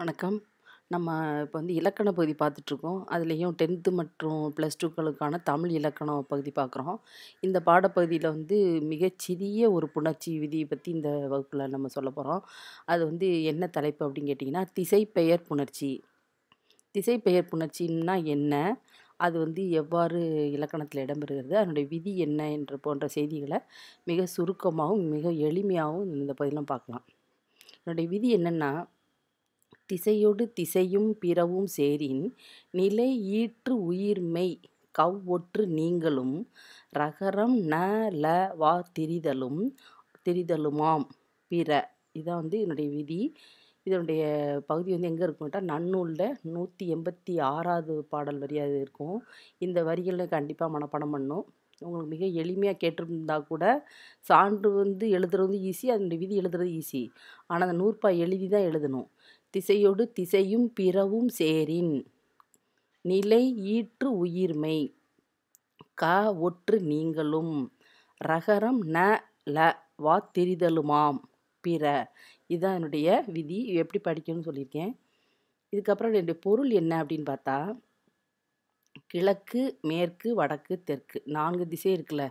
வணக்கம் நம்ம இப்போ வந்து இலக்கண பகுதி பார்த்துட்ருக்கோம் அதுலேயும் டென்த்து மற்றும் ப்ளஸ் டூக்களுக்கான தமிழ் இலக்கணம் பகுதி பார்க்குறோம் இந்த பாடப்பகுதியில் வந்து மிகச்சிறிய ஒரு புணர்ச்சி விதியை பற்றி இந்த வகுப்பில் நம்ம சொல்ல போகிறோம் அது வந்து என்ன தலைப்பு அப்படின்னு கேட்டிங்கன்னா திசை பெயர் புணர்ச்சி திசை பெயர் புணர்ச்சின்னா என்ன அது வந்து எவ்வாறு இலக்கணத்தில் இடம்பெறுகிறது அதனுடைய விதி என்ன என்ற போன்ற செய்திகளை மிக சுருக்கமாகவும் மிக எளிமையாகவும் இந்த பகுதியெலாம் பார்க்கலாம் என்னுடைய விதி என்னென்னா திசையொடு திசையும் பிறவும் சேரின் நிலை ஈற்று உயிர்மை கவ்வொற்று நீங்களும் ரகரம் ந ல வா திரிதலும் திரிதலுமாம் பிற இதான் வந்து என்னுடைய விதி இதனுடைய பகுதி வந்து எங்கே இருக்கும்ட்டா நன்னூலில் நூற்றி எண்பத்தி ஆறாவது பாடல் வரியாக இருக்கும் இந்த வரிகளில் கண்டிப்பாக மனப்பாடம் பண்ணும் உங்களுக்கு மிக எளிமையாக கேட்டிருந்தா கூட சான்று வந்து எழுதுறது ஈஸி அதனுடைய விதி எழுதுறது ஈஸி ஆனால் அந்த நூறுபாய் எழுதி தான் எழுதணும் திசையொடு திசையும் பிறவும் சேரின் நிலை ஈற்று உயிர்மை கா ஒற்று நீங்களும் ரகரம் ந ல வா திரிதலுமாம் பிற இதுதான் என்னுடைய விதி எப்படி படிக்கணும்னு சொல்லியிருக்கேன் இதுக்கப்புறம் என்னுடைய பொருள் என்ன அப்படின்னு பார்த்தா கிழக்கு மேற்கு வடக்கு தெற்கு நான்கு திசை இருக்குல்ல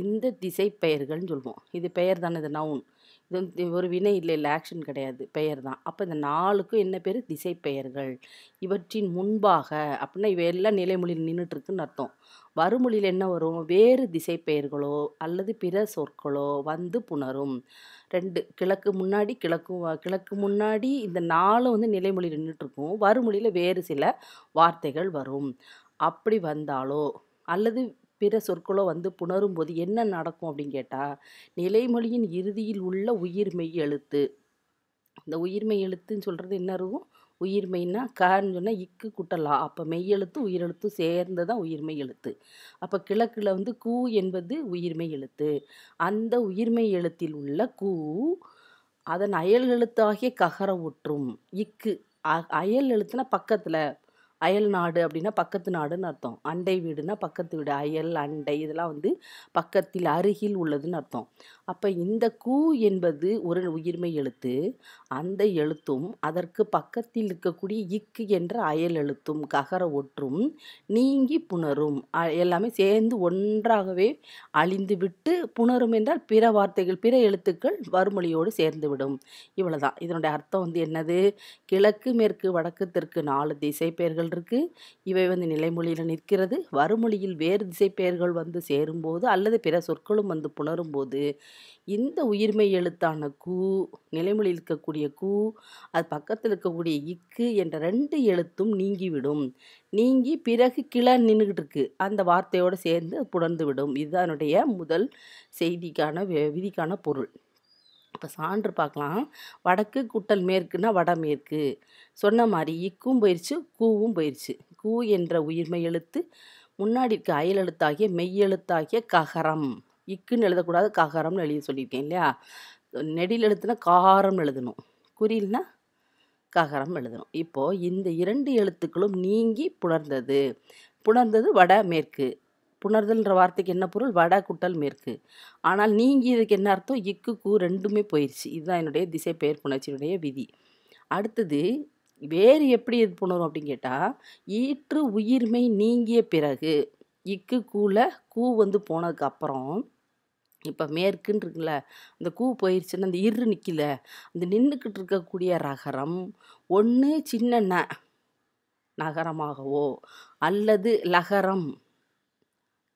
இந்த திசை பெயர்கள்னு சொல்லுவோம் இது பெயர் தானே இது நவுன் இது ஒரு வினை இல்லை இல்லை ஆக்ஷன் கிடையாது பெயர் தான் அப்போ இந்த நாலுக்கும் என்ன பேர் திசை பெயர்கள் இவற்றின் முன்பாக அப்படின்னா இவை எல்லாம் நிலைமொழியில் நின்றுட்டுருக்குன்னு அர்த்தம் வறுமொழியில் என்ன வரும் வேறு திசை பெயர்களோ அல்லது பிற சொற்களோ வந்து புணரும் ரெண்டு கிழக்கு முன்னாடி கிழக்கு கிழக்கு முன்னாடி இந்த நாலு வந்து நிலைமொழியில் நின்றுட்டுருக்கும் வறுமொழியில் வேறு சில வார்த்தைகள் வரும் அப்படி வந்தாலோ அல்லது பிற சொற்களோ வந்து புணரும் போது என்ன நடக்கும் அப்படின்னு கேட்டால் நிலைமொழியின் இறுதியில் உள்ள உயிர்மெய் எழுத்து இந்த உயிர்மை எழுத்துன்னு சொல்கிறது என்ன இருக்கும் உயிர்மைனா கான்னு சொன்னால் இக்கு குட்டலா அப்போ மெய் எழுத்து உயிரெழுத்தும் சேர்ந்து தான் உயிர்மெய் எழுத்து அப்போ கிழக்கில் வந்து கூ என்பது உயிர்மெய் எழுத்து அந்த உயிர்மெய் எழுத்தில் உள்ள கூ அதன் அயல் எழுத்தாகிய ககர ஊற்றும் இக்கு அயல் எழுத்துனா பக்கத்தில் அயல் நாடு அப்படின்னா பக்கத்து நாடுன்னு அர்த்தம் அண்டை வீடுனா பக்கத்து வீடு அயல் அண்டை இதெல்லாம் வந்து பக்கத்தில் அருகில் உள்ளதுன்னு அர்த்தம் அப்போ இந்த கூ என்பது ஒரு உயிர்மை எழுத்து அந்த எழுத்தும் அதற்கு பக்கத்தில் இருக்கக்கூடிய இக்கு என்ற அயல் எழுத்தும் ககர ஒற்றும் நீங்கி புணரும் எல்லாமே சேர்ந்து ஒன்றாகவே அழிந்து விட்டு புணரும் என்றால் பிற வார்த்தைகள் பிற எழுத்துக்கள் வறுமொழியோடு சேர்ந்துவிடும் இவ்வளோதான் இதனுடைய அர்த்தம் வந்து என்னது கிழக்கு மேற்கு வடக்கு தெற்கு நாலு திசை பெயர்கள் இருக்குது இவை வந்து நிலைமொழியில் நிற்கிறது வறுமொழியில் வேறு திசை பெயர்கள் வந்து சேரும்போது அல்லது பிற சொற்களும் வந்து புணரும் போது இந்த உயிர்மை எழுத்தான கூ நிலைமொழியில் இருக்கக்கூடிய கூ அது பக்கத்தில் இருக்கக்கூடிய இக்கு என்ற ரெண்டு எழுத்தும் நீங்கிவிடும் நீங்கி பிறகு கிளை நின்றுக்கிட்டு இருக்கு அந்த வார்த்தையோடு சேர்ந்து புணர்ந்து விடும் இதுதான் முதல் செய்திக்கான விதிக்கான பொருள் இப்போ சான்று பார்க்கலாம் வடக்கு குட்டல் மேற்குன்னா வடமேற்கு சொன்ன மாதிரி இக்கும் போயிடுச்சு கூவும் போயிடுச்சு கூ என்ற உயிர்மை எழுத்து முன்னாடி இருக்க அயல் எழுத்தாகிய மெய்யெழுத்தாகிய ககரம் இக்குன்னு எழுதக்கூடாது ககரம்னு எழுதி சொல்லியிருக்கேன் இல்லையா நெடியில் எழுத்துனா காரம்னு எழுதணும் குறியில்னா ககரம் எழுதணும் இப்போது இந்த இரண்டு எழுத்துக்களும் நீங்கி புணர்ந்தது புணர்ந்தது வட மேற்கு புணர்தல்ன்ற வார்த்தைக்கு என்ன பொருள் வட குட்டல் மேற்கு ஆனால் நீங்கி இதுக்கு என்ன அர்த்தம் இக்கு கூ ரெண்டுமே போயிடுச்சு இதுதான் என்னுடைய திசை பெயர் புணர்ச்சியினுடைய விதி அடுத்தது வேறு எப்படி இது புணரும் அப்படின்னு கேட்டால் ஈற்று உயிர்மை நீங்கிய பிறகு இக்கு கூல கூ வந்து போனதுக்கு அப்புறம் இப்போ மேற்குன்னு இருக்குல்ல அந்த கூ போயிடுச்சுன்னா அந்த இரு நிற்கல அந்த நின்றுக்கிட்டு இருக்கக்கூடிய ரகரம் ஒன்று சின்ன நகரமாகவோ அல்லது லகரம்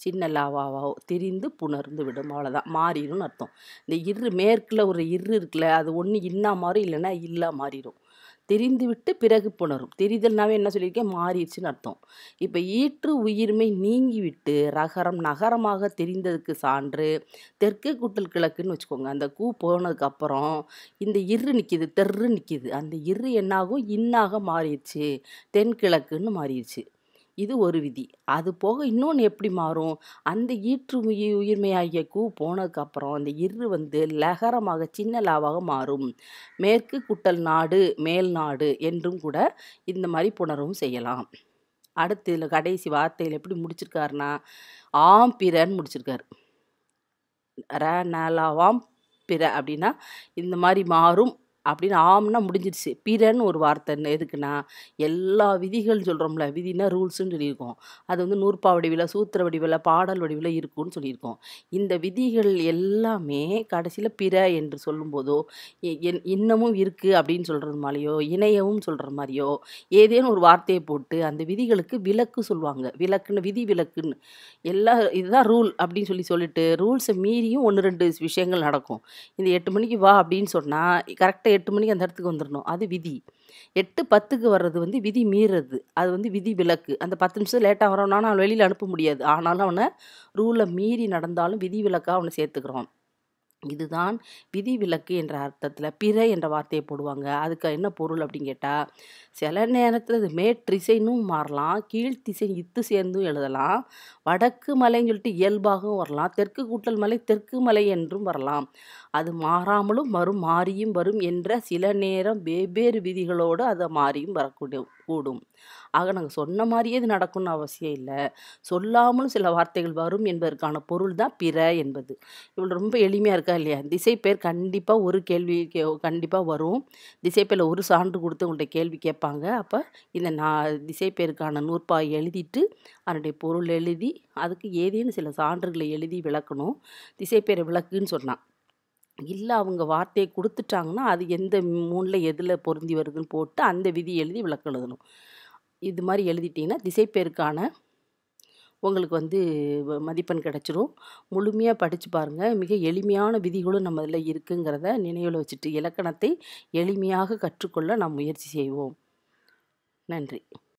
சின்ன லாவாவோ திரிந்து புணர்ந்து விடும் அவ்வளோதான் மாறிடும் அர்த்தம் இந்த இரு மேற்கில் ஒரு இரு இருக்குல்ல அது ஒன்று இன்னா மாறும் இல்லைன்னா இல்லா மாறிடும் தெரிந்து விட்டு பிறகு புணரும் தெரிதல்னாவே என்ன சொல்லியிருக்கேன் மாறிடுச்சுன்னு அர்த்தம் இப்போ ஈற்று உயிர்மை நீங்கிவிட்டு ரகரம் நகரமாக தெரிந்ததுக்கு சான்று தெற்கு கூட்டல் கிழக்குன்னு வச்சுக்கோங்க அந்த கூ போனதுக்கப்புறம் இந்த இரு நிற்கிது தெரு நிற்கிது அந்த இரு என்னாகும் இன்னாக மாறிடுச்சு தென்கிழக்குன்னு மாறிடுச்சு இது ஒரு விதி அது போக இன்னொன்று எப்படி மாறும் அந்த ஈற்று உயிர் உயிர்மையாகிய கூ போனதுக்கப்புறம் அந்த இரு வந்து லகரமாக சின்ன லாவாக மாறும் மேற்கு குட்டல் நாடு மேல் நாடு என்றும் கூட இந்த மாதிரி புணரவும் செய்யலாம் அடுத்து இதில் கடைசி வார்த்தையில் எப்படி முடிச்சிருக்காருனா ஆம் முடிச்சிருக்கார் முடிச்சிருக்காரு ர நலாவாம் பிற அப்படின்னா இந்த மாதிரி மாறும் அப்படின்னு ஆம்னா முடிஞ்சிடுச்சு பிறன்னு ஒரு வார்த்தை எதுக்குன்னா எல்லா விதிகள் சொல்கிறோம்ல விதினா ரூல்ஸுன்னு சொல்லியிருக்கோம் அது வந்து நூற்பா வடிவில் சூத்திர வடிவில் பாடல் வடிவில் இருக்கும்னு சொல்லியிருக்கோம் இந்த விதிகள் எல்லாமே கடைசியில் பிற என்று சொல்லும்போதோ இன்னமும் இருக்குது அப்படின்னு சொல்கிறது மாதிரியோ இணையவும் சொல்கிற மாதிரியோ ஏதேனும் ஒரு வார்த்தையை போட்டு அந்த விதிகளுக்கு விலக்கு சொல்லுவாங்க விலக்குன்னு விதி விலக்குன்னு எல்லா இதுதான் ரூல் அப்படின்னு சொல்லி சொல்லிட்டு ரூல்ஸை மீறியும் ஒன்று ரெண்டு விஷயங்கள் நடக்கும் இந்த எட்டு மணிக்கு வா அப்படின்னு சொன்னால் கரெக்டாக எட்டு மணிக்கு அந்த இடத்துக்கு வந்துடணும் அது விதி எட்டு பத்துக்கு வர்றது வந்து விதி மீறது அது வந்து விதி விலக்கு அந்த பத்து நிமிஷம் லேட்டாக வரோன்னா அவன் வெளியில் அனுப்ப முடியாது ஆனாலும் அவனை ரூலை மீறி நடந்தாலும் விதி விலக்காக அவனை சேர்த்துக்கிறோம் இதுதான் விதி விலக்கு என்ற அர்த்தத்தில் பிற என்ற வார்த்தையை போடுவாங்க அதுக்கு என்ன பொருள் அப்படின்னு கேட்டால் சில நேரத்தில் இது மேற்றிசைனும் மாறலாம் கீழ்த்திசை இத்து சேர்ந்தும் எழுதலாம் வடக்கு மலைன்னு சொல்லிட்டு இயல்பாகவும் வரலாம் தெற்கு கூட்டல் மலை தெற்கு மலை என்றும் வரலாம் அது மாறாமலும் வரும் மாறியும் வரும் என்ற சில நேரம் வெவ்வேறு விதிகளோடு அதை மாறியும் வரக்கூடிய கூடும் ஆக நாங்கள் சொன்ன மாதிரியே இது நடக்கும்னு அவசியம் இல்லை சொல்லாமலும் சில வார்த்தைகள் வரும் என்பதற்கான பொருள் தான் பிற என்பது இவ்வளோ ரொம்ப எளிமையாக இருக்கா இல்லையா திசை பேர் கண்டிப்பாக ஒரு கேள்வி கே கண்டிப்பாக வரும் திசை பேரில் ஒரு சான்று கொடுத்து உங்கள்கிட்ட கேள்வி கேட்பாங்க அப்போ இந்த நான் திசை பேருக்கான நூற்பாய் எழுதிட்டு அதனுடைய பொருள் எழுதி அதுக்கு ஏதேனும் சில சான்றுகளை எழுதி விளக்கணும் திசை பேரை விளக்குன்னு சொன்னான் இல்லை அவங்க வார்த்தையை கொடுத்துட்டாங்கன்னா அது எந்த மூணில் எதில் பொருந்தி வருதுன்னு போட்டு அந்த விதி எழுதி விளக்கம் எழுதணும் இது மாதிரி எழுதிட்டிங்கன்னா திசைப்பேருக்கான உங்களுக்கு வந்து மதிப்பெண் கிடச்சிரும் முழுமையாக படித்து பாருங்கள் மிக எளிமையான விதிகளும் நம்ம இதில் இருக்குங்கிறத நினைவில் வச்சுட்டு இலக்கணத்தை எளிமையாக கற்றுக்கொள்ள நாம் முயற்சி செய்வோம் நன்றி